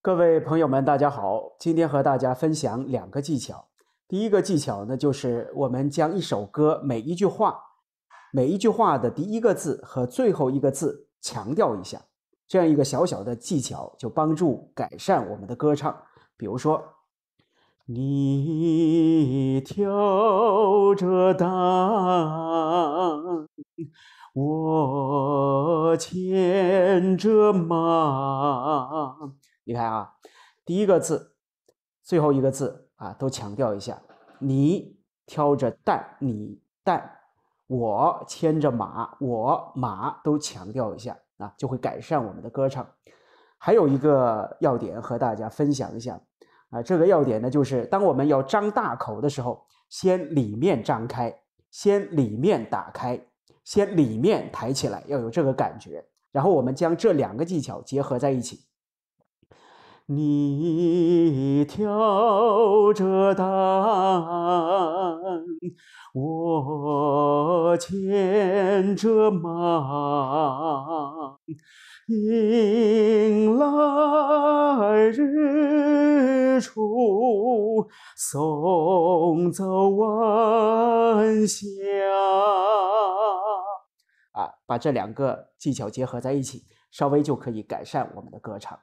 各位朋友们，大家好！今天和大家分享两个技巧。第一个技巧呢，就是我们将一首歌每一句话、每一句话的第一个字和最后一个字强调一下，这样一个小小的技巧就帮助改善我们的歌唱。比如说，你挑着担，我牵着马。你看啊，第一个字，最后一个字啊，都强调一下。你挑着担，你担；我牵着马，我马。都强调一下啊，就会改善我们的歌唱。还有一个要点和大家分享一下啊，这个要点呢，就是当我们要张大口的时候，先里面张开，先里面打开，先里面抬起来，要有这个感觉。然后我们将这两个技巧结合在一起。你挑着担，我牵着马，迎来日出，送走晚霞。啊，把这两个技巧结合在一起，稍微就可以改善我们的歌唱。